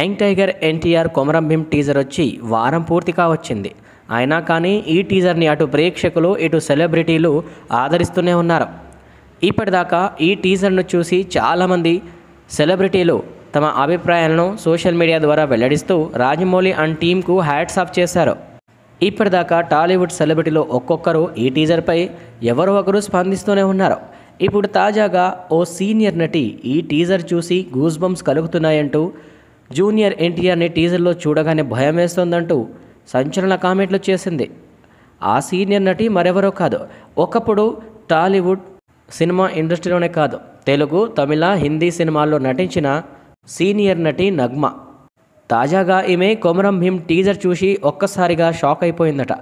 young tiger NTR Komaram Bheem teaser వచ్చి వారం పూర్తిగా వచ్చింది అయినా కానీ ఈ టీజర్ని అటు ప్రేక్షకులు ఇటు సెలబ్రిటీలు ఆదరిస్తూనే ఉన్నారు ఇప్పటిదాకా ఈ టీజర్ను చూసి చాలామంది సెలబ్రిటీలు తమ అభిప్రాయాలను సోషల్ మీడియా ద్వారా వెల్లడిస్తూ రాజమౌళి అండ్ టీంకు హ్యాట్స్ ఆఫ్ చేశారు ఇప్పటిదాకా టాలీవుడ్ సెలబ్రిటీలు ఒక్కొక్కరు ఈ టీజర్పై ఎవరో ఒకరు స్పందిస్తూనే ఉన్నారు ఇప్పుడు తాజాగా ఓ సీనియర్ నటి ఈ టీజర్ చూసి గూస్ కలుగుతున్నాయంటూ జూనియర్ ఎన్టీఆర్ని టీజర్లో చూడగానే భయం వేస్తోందంటూ సంచలన కామెంట్లు చేసింది ఆ సీనియర్ నటి మరెవరో కాదు ఒకప్పుడు టాలీవుడ్ సినిమా ఇండస్ట్రీలోనే కాదు తెలుగు తమిళ హిందీ సినిమాల్లో నటించిన సీనియర్ నటి నగ్మ తాజాగా ఈమె కొమరం భీమ్ టీజర్ చూసి ఒక్కసారిగా షాక్ అయిపోయిందట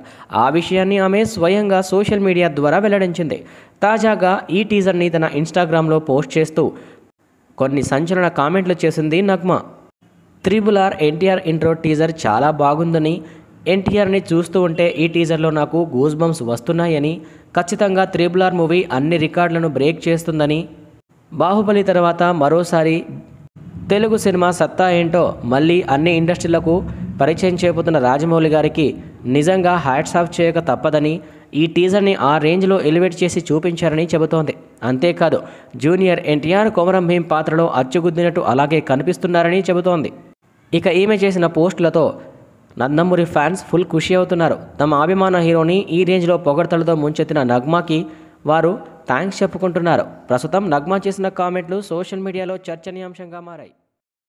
ఆ విషయాన్ని ఆమె స్వయంగా సోషల్ మీడియా ద్వారా వెల్లడించింది తాజాగా ఈ టీజర్ని తన ఇన్స్టాగ్రామ్లో పోస్ట్ చేస్తూ కొన్ని సంచలన కామెంట్లు చేసింది నగ్మా త్రిబుల్ ఆర్ ఎన్టీఆర్ ఇంట్రో టీజర్ చాలా బాగుందని ఎన్టీఆర్ని చూస్తూ ఉంటే ఈ టీజర్లో నాకు గూస్ బంప్స్ వస్తున్నాయని ఖచ్చితంగా త్రిబుల్ ఆర్ మూవీ అన్ని రికార్డులను బ్రేక్ చేస్తుందని బాహుబలి తర్వాత మరోసారి తెలుగు సినిమా సత్తా ఏంటో మళ్ళీ అన్ని ఇండస్ట్రీలకు పరిచయం చేయబోతున్న రాజమౌళి గారికి నిజంగా హ్యాట్స్ ఆఫ్ చేయక తప్పదని ఈ టీజర్ని ఆ రేంజ్లో ఎలివేట్ చేసి చూపించారని చెబుతోంది అంతేకాదు జూనియర్ ఎన్టీఆర్ కొమరం భీం పాత్రలో అచ్చుగుద్దినట్టు అలాగే కనిపిస్తున్నారని చెబుతోంది ఇక ఈమె చేసిన పోస్టులతో నందమూరి ఫ్యాన్స్ ఫుల్ ఖుషి అవుతున్నారు తమ అభిమాన హీరోని ఈ రేంజ్లో పొగడ్తలతో ముంచెత్తిన నగ్మాకి వారు థ్యాంక్స్ చెప్పుకుంటున్నారు ప్రస్తుతం నగ్మా చేసిన కామెంట్లు సోషల్ మీడియాలో చర్చనీయాంశంగా మారాయి